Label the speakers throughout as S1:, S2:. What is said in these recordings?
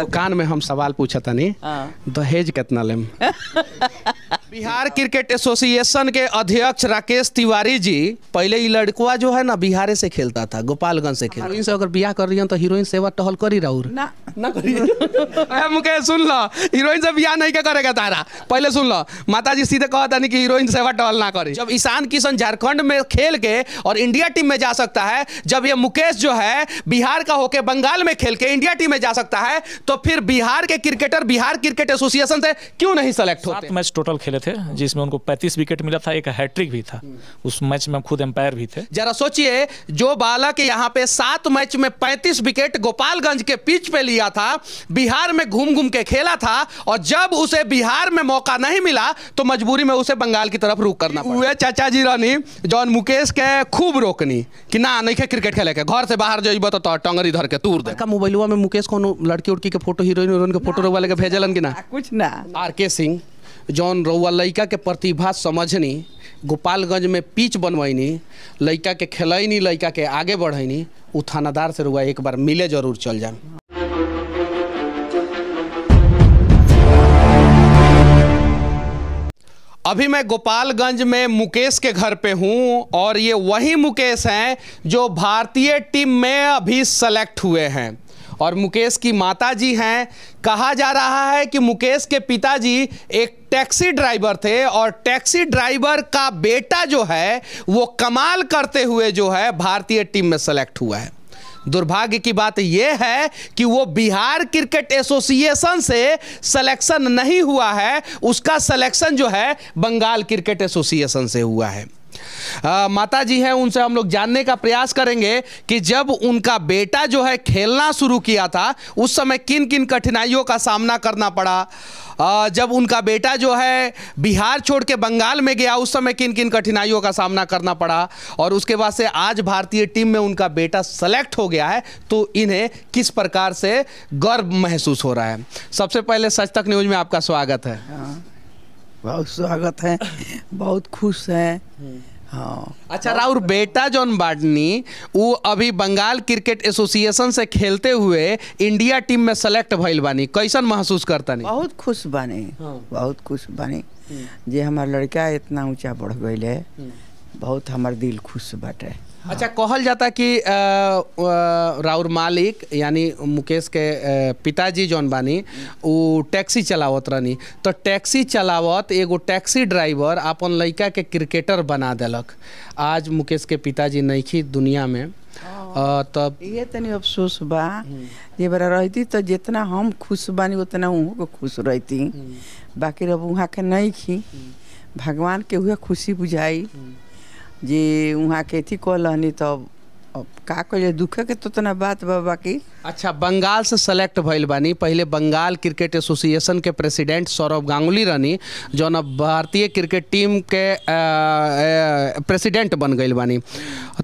S1: दुकान में हम सवाल पूछा था हाँ। नहीं दहेज कितना लेम बिहार क्रिकेट एसोसिएशन के अध्यक्ष राकेश तिवारी जी पहले ये लड़कवा जो है ना बिहार से खेलता था गोपालगंज से खेल से अगर ब्याह कर रही तो हीरोइन सेवा टहल करी ही ना ना सुन लो हीरोइन से ब्याह नहीं क्या करेगा तारा पहले सुन लो माता जी सीधे कहता नहीं कि हीरोइन सेवा टहल ना करे जब ईशान किशन झारखंड में खेल के और इंडिया टीम में जा सकता है जब ये मुकेश जो है बिहार का होके बंगाल में खेल के इंडिया टीम में जा सकता है
S2: तो फिर बिहार के क्रिकेटर बिहार क्रिकेट एसोसिएशन से क्यों नहीं सेलेक्ट होते मैच टोटल खेले थे जिसमें उनको 35 विकेट मिला था एक हैट्रिक भी था उस मैच में खुद एम्पायर भी थे जरा सोचिए
S1: जो बालक यहाँ पे सात मैच में 35 विकेट गोपालगंज के पिच पे लिया था बिहार में घूम घूम के खेला था और जब उसे बिहार में मौका नहीं मिला तो मजबूरी में उसे बंगाल की तरफ रुख करना हुए चाचा जी रानी जॉन मुकेश के खूब रोकनी कि ना नहीं क्रिकेट खेले के घर से बाहर जो बता तो टंगरी धर के तूर दे मोबाइलवा में मुकेश को लड़की उड़की के फोटो हीरोइन के फोटो रोक वाले के भेजलन की ना कुछ ना आर के सिंह जौन रउआ लड़का के प्रतिभा समझनी गोपालगंज में पिच बनवैनी लड़का के खेलैनी लड़का के आगे बढ़ैनी उ थानादार से रुआ एक बार मिले जरूर चल जाए अभी मैं गोपालगंज में मुकेश के घर पे हूँ और ये वही मुकेश हैं जो भारतीय टीम में अभी सेलेक्ट हुए हैं और मुकेश की माता जी हैं कहा जा रहा है कि मुकेश के पिताजी एक टैक्सी ड्राइवर थे और टैक्सी ड्राइवर का बेटा जो है वो कमाल करते हुए जो है भारतीय टीम में सेलेक्ट हुआ है दुर्भाग्य की बात यह है कि वो बिहार क्रिकेट एसोसिएशन से सिलेक्शन नहीं हुआ है उसका सिलेक्शन जो है बंगाल क्रिकेट एसोसिएशन से हुआ है माता जी हैं उनसे हम लोग जानने का प्रयास करेंगे कि जब उनका बेटा जो है खेलना शुरू किया था उस समय किन किन कठिनाइयों का सामना करना पड़ा जब उनका बेटा जो है बिहार छोड़ के बंगाल में गया उस समय किन किन कठिनाइयों का सामना करना पड़ा और उसके बाद से आज भारतीय टीम में उनका बेटा सेलेक्ट हो गया है तो इन्हें किस प्रकार से गर्व महसूस हो रहा है सबसे पहले सच तक न्यूज में आपका स्वागत है हाँ।
S3: बहुत स्वागत है बहुत खुश हैं हम्म।
S1: हाँ अच्छा राउर बेटा जॉन बाडनी वो अभी बंगाल क्रिकेट एसोसिएशन से खेलते हुए इंडिया टीम में सेलेक्ट भइल बानी कैसन महसूस करता नहीं बहुत
S3: खुश बानी हाँ। बहुत खुश बानी हम्म। जे हमार लड़का इतना ऊंचा बढ़ गए हम्म। बहुत हमार दिल खुश बाटे
S1: हाँ। अच्छा कहल जाता कि राउर मालिक यानी मुकेश के पिताजी जौन बानी वो टैक्सी चलावत रहनी तो टैक्सी चलावत एगो टैक्सी ड्राइवर अपन लड़का के क्रिकेटर बना दलक आज मुकेश के पिताजी नहीं थी दुनिया में तब ये तनी अफसोस बा ये बड़ा रहती तो जितना
S3: हम खुश बानी उतना को खुश रहती हम्म। बाकी रब वहाँ के नहीं थी हम्म। भगवान के हुए खुशी बुझाई हम्म। जे वहाँ के अथी कहलहनी तब का कहिए दुखे के तो तना बात बा बाकी
S1: अच्छा बंगाल से सेलेक्ट भइल बानी पहले बंगाल क्रिकेट एसोसिएशन के प्रेसिडेंट सौरभ गांगुली रहनी जौन अब भारतीय क्रिकेट टीम के प्रेसिडेंट बन गई बानी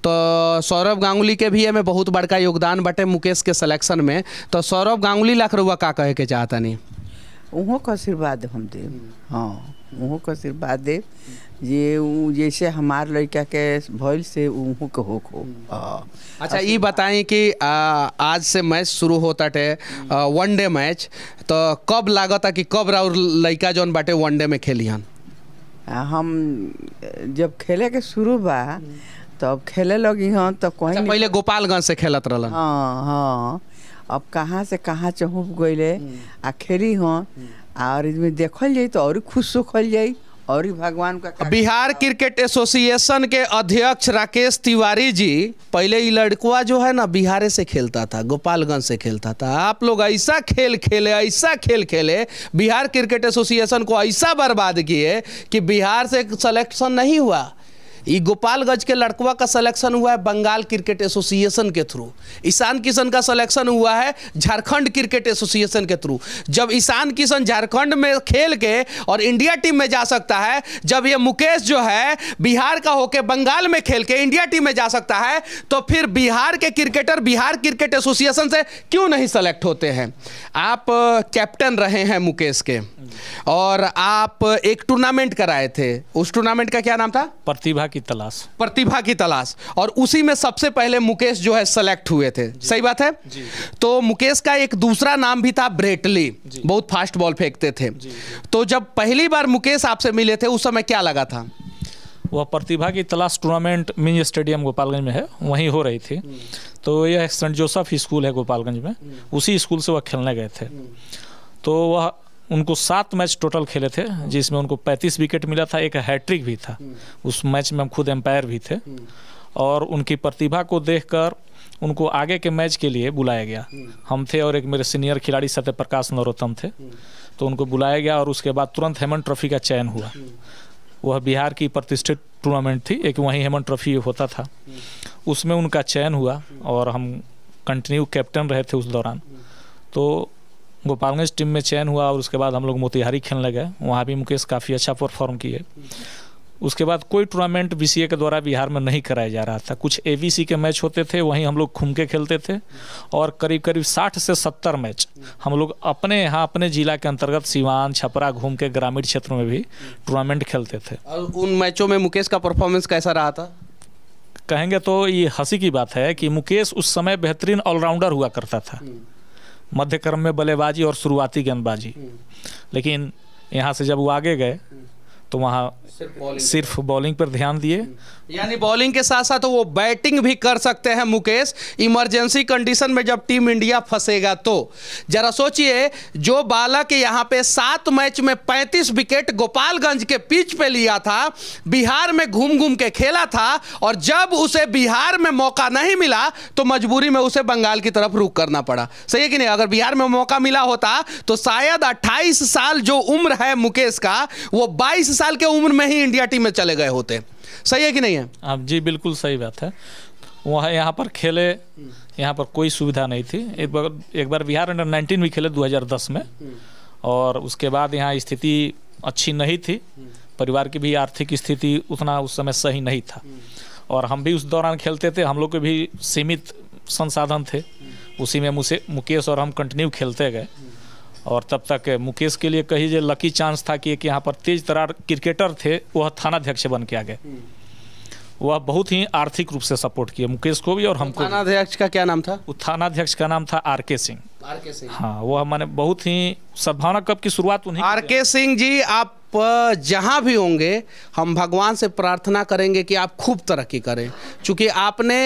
S1: तो सौरभ गांगुली के भी हमें बहुत बड़का योगदान बटे मुकेश के सिलेक्शन में तो सौरभ गांगुली लाख रुआ का कहे के चाहतनी
S3: उहों का आशीर्वाद हम दे हम्म। हाँ उहों के आशीर्वाद दे ये जैसे हमार लड़का के भल से उहो के हो हो हम्म।
S1: हाँ। अच्छा ये बताएं कि आ, आज से मैच शुरू होता है हम्म। वनडे मैच तो कब लागता कि कब राउर लड़का जोन बाटे वनडे में खेलिहन
S3: हम जब खेले के शुरू बा हम्म। तब खेले लगी हन तो कहीं अच्छा,
S1: पहले गोपालगंज से खेल रहा
S3: हाँ हाँ अब कहाँ से कहाँ चहुप गए आ खेली हाँ और इसमें देखल जाए तो और खुश सुखल जाए और भगवान का
S1: बिहार क्रिकेट एसोसिएशन के अध्यक्ष राकेश तिवारी जी पहले ये लड़कुआ जो है ना बिहार से खेलता था गोपालगंज से खेलता था आप लोग ऐसा खेल खेले ऐसा खेल खेले बिहार क्रिकेट एसोसिएशन को ऐसा बर्बाद किए कि बिहार से सिलेक्शन नहीं हुआ ये गोपालगंज के लड़कवा का सिलेक्शन हुआ है बंगाल क्रिकेट एसोसिएशन के थ्रू ईशान किशन का सिलेक्शन हुआ है झारखंड क्रिकेट एसोसिएशन के थ्रू जब ईशान किशन झारखंड में खेल के और इंडिया टीम में जा सकता है जब ये मुकेश जो है बिहार का होके बंगाल में खेल के इंडिया टीम में जा सकता है तो फिर बिहार के क्रिकेटर बिहार क्रिकेट एसोसिएशन से क्यों नहीं सेलेक्ट होते हैं आप कैप्टन रहे हैं मुकेश के और आप एक टूर्नामेंट कराए थे उस टूर्नामेंट का क्या नाम था प्रतिभा की तलाश प्रतिभा की तलाश और उसी में सबसे पहले मुकेश जो है सेलेक्ट हुए थे सही बात है तो मुकेश का एक दूसरा नाम भी था ब्रेटली बहुत फास्ट बॉल फेंकते थे तो जब पहली बार मुकेश आपसे मिले थे उस
S2: समय क्या लगा था वह प्रतिभा की तलाश टूर्नामेंट मिनी स्टेडियम गोपालगंज में है वहीं हो रही थी हम्म। तो यह सेंट जोसफ स्कूल है गोपालगंज में हम्म। उसी स्कूल से वह खेलने गए थे हम्म। तो वह उनको सात मैच टोटल खेले थे जिसमें उनको 35 विकेट मिला था एक हैट्रिक भी था हम्म। उस मैच में हम खुद एम्पायर भी थे हम्म। और उनकी प्रतिभा को देखकर उनको आगे के मैच के लिए बुलाया गया हम्म। हम थे और एक मेरे सीनियर खिलाड़ी सत्य प्रकाश नरोत्तम थे तो उनको बुलाया गया और उसके बाद तुरंत हेमन ट्रॉफी का चयन हुआ वह बिहार की प्रतिष्ठित टूर्नामेंट थी एक वहीं हेमन ट्रॉफी होता था उसमें उनका चयन हुआ और हम कंटिन्यू कैप्टन रहे थे उस दौरान तो गोपालगंज टीम में चयन हुआ और उसके बाद हम लोग मोतिहारी खेलने गए वहाँ भी मुकेश काफ़ी अच्छा परफॉर्म किए उसके बाद कोई टूर्नामेंट बी के द्वारा बिहार में नहीं कराया जा रहा था कुछ ए के मैच होते थे वहीं हम लोग घूम के खेलते थे और करीब करीब साठ से सत्तर मैच हम लोग अपने यहाँ अपने जिला के अंतर्गत सिवान छपरा घूम के ग्रामीण क्षेत्रों में भी टूर्नामेंट खेलते थे
S1: और उन मैचों में मुकेश का परफॉर्मेंस कैसा रहा था
S2: कहेंगे तो ये हंसी की बात है कि मुकेश उस समय बेहतरीन ऑलराउंडर हुआ करता था हम्म। मध्यक्रम में बल्लेबाजी और शुरुआती गेंदबाजी हम्म। लेकिन यहाँ से जब वो आगे गए हम्म। तो वहाँ सिर्फ बॉलिंग पर ध्यान दिए यानी बॉलिंग के साथ साथ वो बैटिंग भी कर
S1: सकते हैं मुकेश इमरजेंसी कंडीशन में जब टीम इंडिया फंसेगा तो जरा सोचिए जो बालक यहाँ पे सात मैच में पैंतीस विकेट गोपालगंज के पिच पे लिया था बिहार में घूम घूम के खेला था और जब उसे बिहार में मौका नहीं मिला तो मजबूरी में उसे बंगाल की तरफ रुख करना पड़ा सही है कि नहीं अगर बिहार में मौका मिला होता तो शायद अट्ठाईस साल जो उम्र है मुकेश का वो बाईस साल साल के उम्र
S2: में ही इंडिया टीम में चले गए होते सही है कि नहीं है आप जी बिल्कुल सही बात है वहाँ यहाँ पर खेले यहाँ पर कोई सुविधा नहीं थी एक बार एक बार बिहार अंडर नाइनटीन भी खेले 2010 में और उसके बाद यहाँ स्थिति अच्छी नहीं थी परिवार की भी आर्थिक स्थिति उतना उस समय सही नहीं था और हम भी उस दौरान खेलते थे हम लोग के भी सीमित संसाधन थे उसी में मुझे मुकेश और हम कंटिन्यू खेलते गए और तब तक मुकेश के लिए कही जो लकी चांस था कि एक यहाँ पर तेज तरार क्रिकेटर थे वह थानाध्यक्ष बन के आ गए हम्म। वह बहुत ही आर्थिक रूप से सपोर्ट किए मुकेश को भी और हमको थानाध्यक्ष का क्या नाम था थानाध्यक्ष का नाम था आर के सिंह आर के सिंह हाँ वह मैंने बहुत ही सद्भावना कप की शुरुआत उन्हें आर के सिंह जी आप जहाँ भी होंगे
S1: हम भगवान से प्रार्थना करेंगे कि आप खूब तरक्की करें चूँकि आपने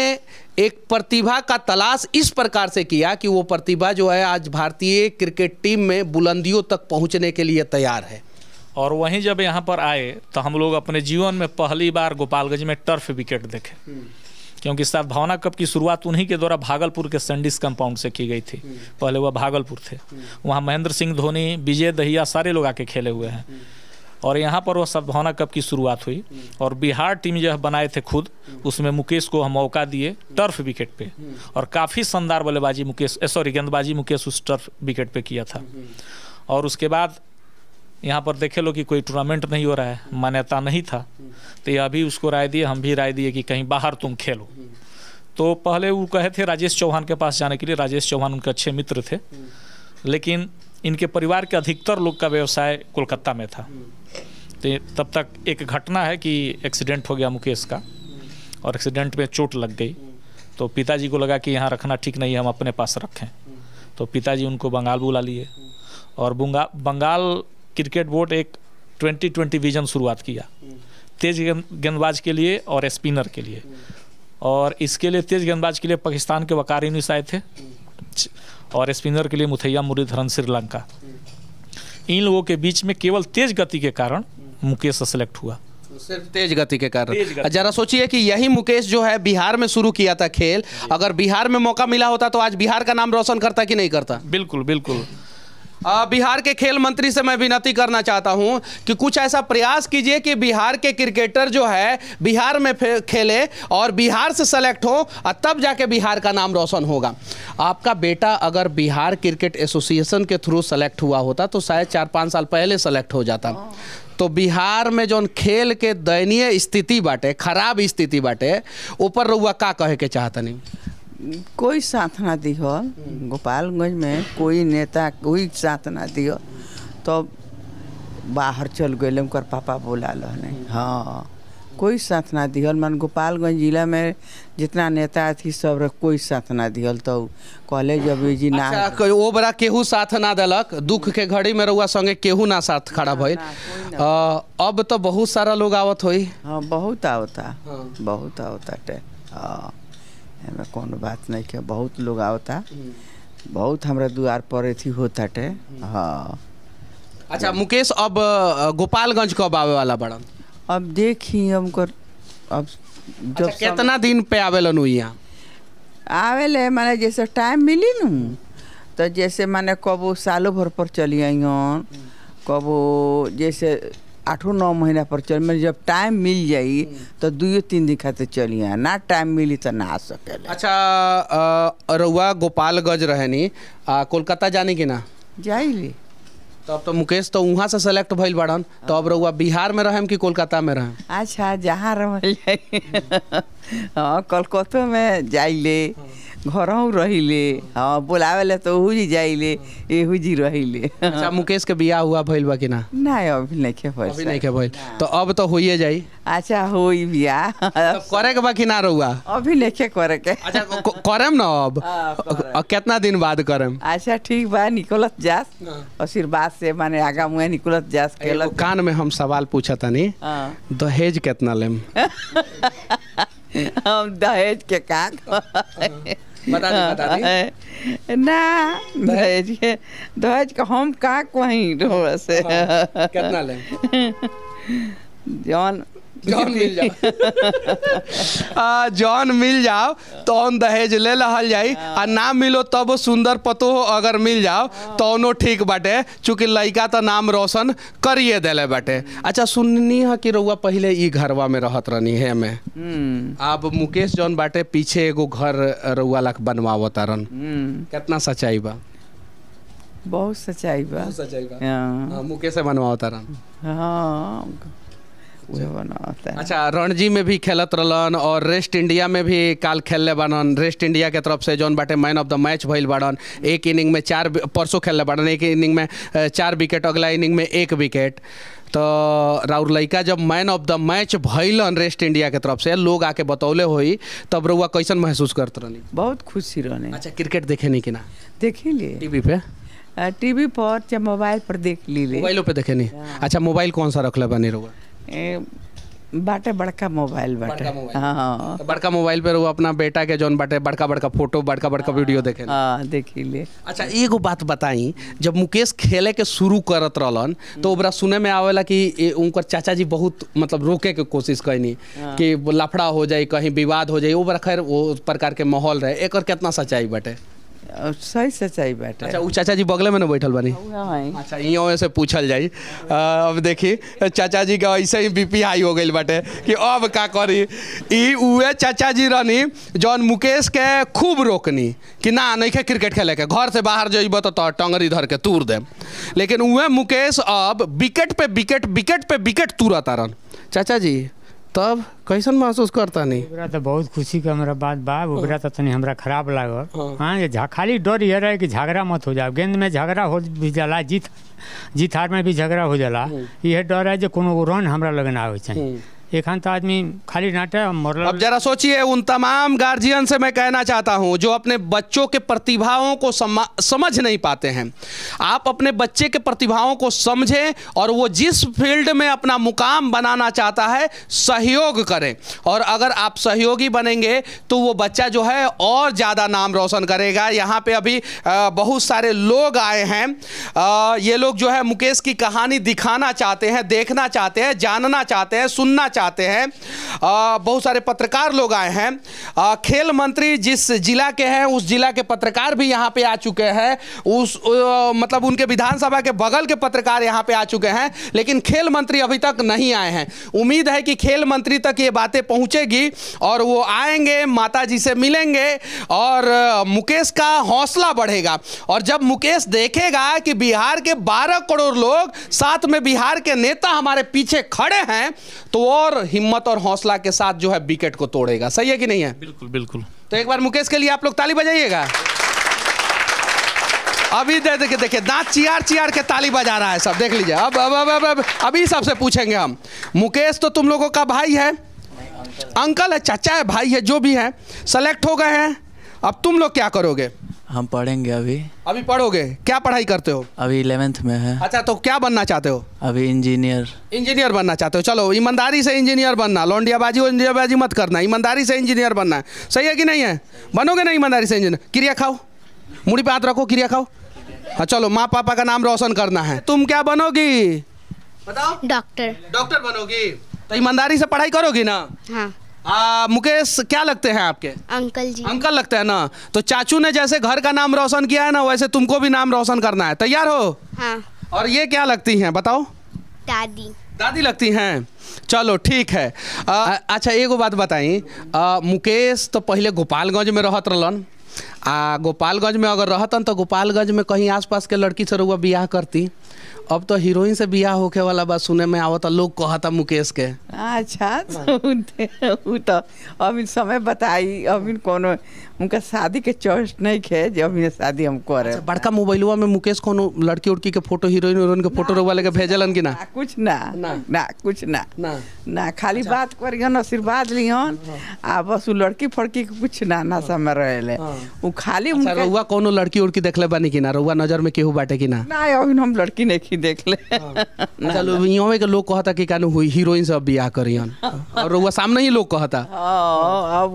S1: एक प्रतिभा का तलाश इस प्रकार से किया कि वो प्रतिभा जो है आज भारतीय क्रिकेट टीम में बुलंदियों तक पहुँचने के लिए तैयार है
S2: और वहीं जब यहाँ पर आए तो हम लोग अपने जीवन में पहली बार गोपालगंज में टर्फ विकेट देखे क्योंकि साहब भावना कप की शुरुआत उन्हीं के द्वारा भागलपुर के सेंडिस कंपाउंड से की गई थी पहले वह भागलपुर थे वहाँ महेंद्र सिंह धोनी विजय दहिया सारे लोग आके खेले हुए हैं और यहाँ पर वह सद्भावना कप की शुरुआत हुई और बिहार टीम जो बनाए थे खुद उसमें मुकेश को हम मौका दिए टर्फ विकेट पे और काफ़ी शानदार बल्लेबाजी मुकेश सॉरी गेंदबाजी मुकेश उस टर्फ विकेट पे किया था और उसके बाद यहाँ पर देखे लो कि कोई टूर्नामेंट नहीं हो रहा है मान्यता नहीं था तो यह अभी उसको राय दिए हम भी राय दिए कि कहीं बाहर तुम खेलो तो पहले वो कहे थे राजेश चौहान के पास जाने के लिए राजेश चौहान उनके अच्छे मित्र थे लेकिन इनके परिवार के अधिकतर लोग का व्यवसाय कोलकाता में था तो तब तक एक घटना है कि एक्सीडेंट हो गया मुकेश का और एक्सीडेंट में चोट लग गई तो पिताजी को लगा कि यहाँ रखना ठीक नहीं है हम अपने पास रखें तो पिताजी उनको बंगाल बुला लिए और बंगाल बंगाल क्रिकेट बोर्ड एक 2020 विजन शुरुआत किया तेज गेंदबाज के लिए और स्पिनर के लिए और इसके लिए तेज गेंदबाज के लिए पाकिस्तान के वकार यूनिस आए थे और स्पिनर के लिए मुथैया मुरलीधरन श्रीलंका इन लोगों के बीच में केवल तेज गति के कारण मुकेश सेलेक्ट हुआ तो सिर्फ तेज गति के कारण अच्छा,
S1: जरा सोचिए कि यही मुकेश जो है बिहार में शुरू किया था खेल अगर बिहार में मौका मिला होता तो आज बिहार का नाम रोशन करता कि नहीं करता
S2: बिल्कुल बिल्कुल
S1: बिहार के खेल मंत्री से मैं विनती करना चाहता हूँ कि कुछ ऐसा प्रयास कीजिए कि बिहार के क्रिकेटर जो है बिहार में खेले और बिहार से सेलेक्ट हो और तब जाके बिहार का नाम रोशन होगा आपका बेटा अगर बिहार क्रिकेट एसोसिएशन के थ्रू सेलेक्ट हुआ होता तो शायद चार पाँच साल पहले सेलेक्ट हो जाता तो बिहार में जो खेल के दयनीय स्थिति बाटे खराब स्थिति बाटे ऊपर रुआ का कहे के चाहता नहीं
S3: कोई साथ ना दी हो गोपालगंज में कोई नेता कोई साथ ना दी हो तो बाहर चल गए उनकर पापा बोला लहने हाँ कोई साथ ना दिहल मान गोपालगंज जिला में जितना नेता थी सब कोई साथ ना दिहल तो कहले जब जी ना
S1: अच्छा, वो बड़ा केहू साथ ना दलक दुख के घड़ी में रुआ संगे केहू ना साथ खड़ा भइल अब तो बहुत सारा लोग आवत होई हाँ बहुत आवता
S3: हाँ। बहुत आवता टे हाँ हमें कोनो बात नहीं के बहुत लोग आवता बहुत हमारे द्वार पर अथी होता टे
S1: हाँ अच्छा मुकेश अब गोपालगंज कब आवे वाला बड़न
S3: अब देखी कर अब
S1: जब अच्छा, कितना दिन पे आवेलन हुई यहाँ
S3: आवेले माने जैसे टाइम मिली न तो जैसे माने कबो सालों भर पर चली आई कबो जैसे आठों नौ महीना पर चल मैं जब टाइम मिल जाए तो दुइयो तीन दिन खातिर चलिए ना टाइम मिली तो ना आ सके
S1: अच्छा रउआ गोपालगंज रहनी कोलकाता जानी कि ना जाइली तो तो मुकेश तो वहाँ से सेलेक्ट भइल बढ़न तो अब रउआ बिहार में रहम कि कोलकाता में रहम अच्छा जहाँ रह हाँ, कोलकाता में
S3: जाइले हाँ। घरों रहिले हाँ बुलावेले तो हुजी जाइले एहू हुजी
S1: रहिले अच्छा मुकेश के बियाह हुआ भइल बा कि ना
S3: ना अभी नहीं
S1: के भइल अभी नहीं के भइल हाँ। तो अब तो होइए जाई अच्छा होई बियाह करे के बा कि ना रहुआ अभी नहीं के करे के
S3: अच्छा करम ना अब हाँ, कितना दिन बाद करम अच्छा ठीक बा निकलत जास हाँ। आशीर्वाद से माने आगा मुए निकलत जास के कान में हम सवाल पूछा तनी
S1: दहेज कितना लेम
S3: हम दहेज के का बता दे बता दे ना दहेज दहेज का हम का कहीं से हाँ, कितना ले
S1: जौन जॉन मिल जाओ जॉन मिल जाओ तौन दहेज ले लहल जाई हाँ। आ ना मिलो तब सुंदर पतो हो अगर मिल जाओ हाँ। तौनो ठीक बाटे चूंकि लड़का तो नाम रोशन करिए दिले बाटे अच्छा सुननी है कि रउआ पहले ई घरवा में रहत रहनी है हमें हम्म। अब मुकेश जॉन बाटे पीछे एगो घर रउआ लाख बनवाव तारन हम्म। कितना सच्चाई बा बहुत सच्चाई बा बहुत सच्चाई बा हाँ। मुकेश से बनवाव तारन
S3: हाँ अच्छा
S1: रणजी में भी खेलत रहन और रेस्ट इंडिया में भी काल खेलले बाड़न रेस्ट इंडिया के तरफ से जौन बाटे मैन ऑफ द मैच भैल बाड़न एक इनिंग में चार परसों खेलले बाड़न एक इनिंग में चार विकेट अगला इनिंग में एक विकेट तो राहुल लैका जब मैन ऑफ द मैच भैलन रेस्ट इंडिया के तरफ से लोग आके बतौले हो तब रउआ कैसन महसूस करते रहनी बहुत खुशी रहने अच्छा क्रिकेट देखे नहीं कि ना देखे टीवी पे टीवी पर या मोबाइल पर देख ली मोबाइलों पे देखे नहीं हाँ। अच्छा मोबाइल कौन सा रख ले बनी रुआ बाटे बड़का मोबाइल बाटे हाँ बड़का मोबाइल पर हाँ। वो तो अपना बेटा के जोन बाटे बड़का बड़का फोटो बड़का बड़का हाँ। वीडियो देखे हाँ देखी ले अच्छा एगो बात बताई जब मुकेश खेले के शुरू करत रहन तो हम्म। ओबरा सुने में आवेला कि उनकर चाचा जी बहुत मतलब रोके के कोशिश कैनी हाँ। कि लफड़ा हो जाए कहीं विवाद हो जाए ओबरा खैर वो प्रकार के माहौल रहे एक कितना सच्चाई बाटे सही सच्चाई बैठे अच्छा चाचा जी बगल में ना बैठल बनी अच्छा यहाँ से पूछल जाई अब देखी चाचा जी का ऐसे ही बीपी हाई हो गई बाटे कि अब का करी ये चाचा जी रहनी जौन मुकेश के खूब रोकनी कि ना नहीं खे क्रिकेट खेले के घर से बाहर जेब तो, तो टंगरी धर के तूर दे लेकिन वह मुकेश अब विकेट पे विकेट विकेट पे विकेट तुरता रहन चाचा जी तब कैसन महसूस करता नहीं तो बहुत खुशी का हमारा बात बा तो तनी हमरा खराब लागल हाँ, हाँ ये खाली डर ये रहे कि झगड़ा मत हो जाओ गेंद में झगड़ा हो भी जला जीत जीत हार में भी झगड़ा हो जला ये हाँ। डर है जो कोनो रन हमरा लगना हो चाहिए हाँ। एकांत आदमी खाली नाटा मोरल अब जरा सोचिए उन तमाम गार्जियन से मैं कहना चाहता हूँ जो अपने बच्चों के प्रतिभाओं को समझ नहीं पाते हैं आप अपने बच्चे के प्रतिभाओं को समझें और वो जिस फील्ड में अपना मुकाम बनाना चाहता है सहयोग करें और अगर आप सहयोगी बनेंगे तो वो बच्चा जो है और ज़्यादा नाम रोशन करेगा यहाँ पे अभी बहुत सारे लोग आए हैं ये लोग जो है मुकेश की कहानी दिखाना चाहते हैं देखना चाहते हैं जानना चाहते हैं सुनना चाहते चाहते हैं बहुत सारे पत्रकार लोग आए हैं खेल मंत्री जिस जिला के हैं उस जिला के पत्रकार भी यहाँ पे आ चुके हैं उस मतलब उनके विधानसभा के बगल के पत्रकार यहाँ पे आ चुके हैं लेकिन खेल मंत्री अभी तक नहीं आए हैं उम्मीद है कि खेल मंत्री तक ये बातें पहुँचेगी और वो आएंगे माता जी से मिलेंगे और मुकेश का हौसला बढ़ेगा और जब मुकेश देखेगा कि बिहार के 12 करोड़ लोग साथ में बिहार के नेता हमारे पीछे खड़े हैं तो वो और हिम्मत और हौसला के साथ जो है विकेट को तोड़ेगा सही है कि नहीं है
S2: बिल्कुल बिल्कुल
S1: तो एक बार मुकेश के लिए आप लोग ताली बजाइएगा अभी दे देखिए देखिए दांत चियार चियार के ताली बजा रहा है सब देख लीजिए अब अब अब अब, अभी सबसे पूछेंगे हम मुकेश तो तुम लोगों का भाई है अंकल है चाचा है भाई है जो भी है सेलेक्ट हो गए हैं अब तुम लोग क्या करोगे हम पढ़ेंगे अभी अभी पढ़ोगे क्या पढ़ाई करते हो अभी इलेवेंथ में है अच्छा तो क्या बनना चाहते हो अभी इंजीनियर इंजीनियर बनना चाहते हो चलो ईमानदारी से इंजीनियर बनना लौंडियाबाजी इंजीनियरबाजी मत करना ईमानदारी से इंजीनियर बनना है सही है कि नहीं है बनोगे ना ईमानदारी से इंजीनियर क्रिया खाओ मुड़ी पे हाथ रखो क्रिया खाओ हाँ चलो माँ पापा का नाम रोशन करना है तुम क्या बनोगी बताओ डॉक्टर डॉक्टर बनोगी तो ईमानदारी से पढ़ाई करोगी ना हाँ आ, मुकेश क्या लगते हैं आपके अंकल जी अंकल लगते हैं ना तो चाचू ने जैसे घर का नाम रोशन किया है ना वैसे तुमको भी नाम रोशन करना है तैयार हो हाँ और ये क्या लगती हैं बताओ दादी दादी लगती हैं चलो ठीक है अच्छा एगो बात बताई मुकेश तो पहले गोपालगंज में रहते रहन आ गोपालगंज में अगर रहतन तो गोपालगंज में कहीं आसपास के लड़की से रुआ बियाह करती अब तो हीरोइन से बियाह होके वाला बात सुने में आवता लोग कहता मुकेश के
S3: अच्छा तो, अभी समय बताई अभी कोनो
S1: उनका शादी के चॉइस नहीं है जब ये शादी हम कर अच्छा, बड़का मोबाइलवा में मुकेश कोनो लड़की उड़की के फोटो हीरोइन हीरोइन के फोटो रोवा लेके भेजल की ना
S3: कुछ ना ना कुछ ना ना खाली अच्छा। बात करियन आशीर्वाद लियन हाँ। आ बस उ लड़की फड़की के कुछ ना ना हाँ। समय
S1: रहेले हाँ। उ खाली अच्छा, उनका रोवा कोनो लड़की उड़की देखले बानी कि ना रोवा नजर में केहू बाटे कि ना ना अभी हम लड़की नहीं देखले चलो अच्छा, यो में के लोग कहता कि कानू हुई हीरोइन सब बियाह करियन और रोवा सामने ही लोग कहता हां अब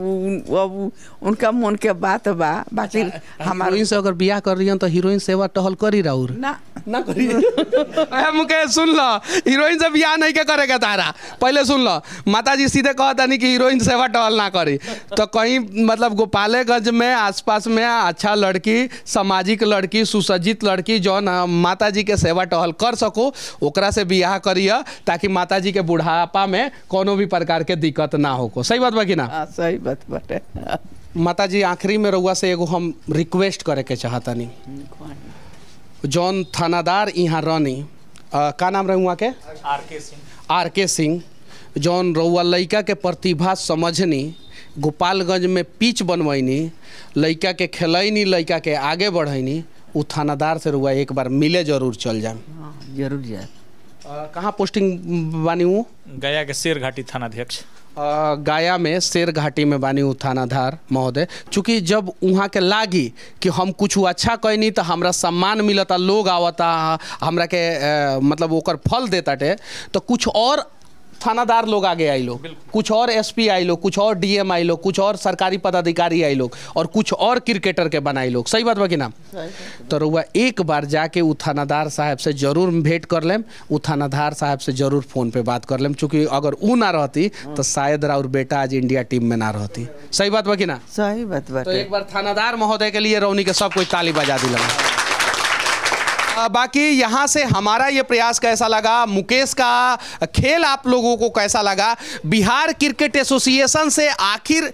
S1: अब उनका मन के बात बा बाकी अच्छा, हीरोइन से अगर बियाह कर रही तो हीरोइन सेवा टहल करी राउर ना ना करी मुके सुन ल हीरोइन से बियाह नहीं के करे के तारा पहले सुन ल माता जी सीधे कहतानी कि हीरोइन सेवा टहल ना करी तो कहीं मतलब गोपालेगंज में आसपास में अच्छा लड़की सामाजिक लड़की सुसज्जित लड़की जो न माता जी के सेवा टहल कर सको ओकरा से बियाह करिए ताकि माता जी के बुढ़ापा में कोनो भी प्रकार के दिक्कत ना हो सही बात बा कि ना सही बात बाटे माता जी आखिरी में रउआ से एगो हम रिक्वेस्ट करे के चाहतनी जौन थानादार यहाँ रहनी का नाम रहे वहाँ के
S2: आर के सिंह
S1: आर के सिंह जौन रउआ लैका के प्रतिभा समझनी गोपालगंज में पिच बनवैनी लैका के खेलैनी लैका के आगे बढ़ैनी उ थानादार से रुआ एक बार मिले जरूर चल जाए हाँ, जरूर जाए कहाँ पोस्टिंग बानी वो
S2: गया के शेर घाटी थानाध्यक्ष
S1: गाया में शेर घाटी में बानी उत्थानाधार महोदय चूँकि जब वहाँ के लागी कि हम कुछ अच्छा कैनी तो हमरा सम्मान मिलता लोग आवता हमरा के मतलब वो फल टे तो कुछ और थानादार लोग आगे आई लोग कुछ और एसपी आई लोग कुछ और डीएम आई लोग कुछ और सरकारी पदाधिकारी आई लोग और कुछ और क्रिकेटर के बनाई लोग सही बात बाकी नाम तो रुआ एक बार जाके उ थानादार साहब से जरूर भेंट कर लेम उ थानादार साहब से जरूर फोन पे बात कर लेम चूंकि अगर उ ना रहती तो शायद राउर बेटा आज इंडिया टीम में ना रहती सही बात बाकी ना सही बात तो एक बार थानादार महोदय के लिए रौनी के सब कोई ताली बजा दिला बाकी यहाँ से हमारा ये प्रयास कैसा लगा मुकेश का खेल आप लोगों को कैसा लगा बिहार क्रिकेट एसोसिएशन से आखिर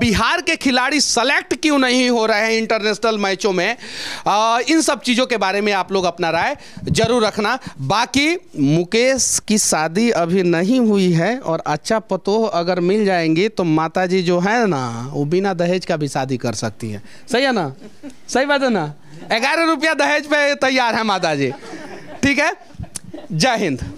S1: बिहार के खिलाड़ी सेलेक्ट क्यों नहीं हो रहे हैं इंटरनेशनल मैचों में आ, इन सब चीज़ों के बारे में आप लोग अपना राय जरूर रखना बाकी मुकेश की शादी अभी नहीं हुई है और अच्छा पतोह अगर मिल जाएंगी तो माता जी जो है ना वो बिना दहेज का भी शादी कर सकती हैं सही है ना सही बात है ना ग्यारह रुपया दहेज पे तैयार है माता जी ठीक है जय हिंद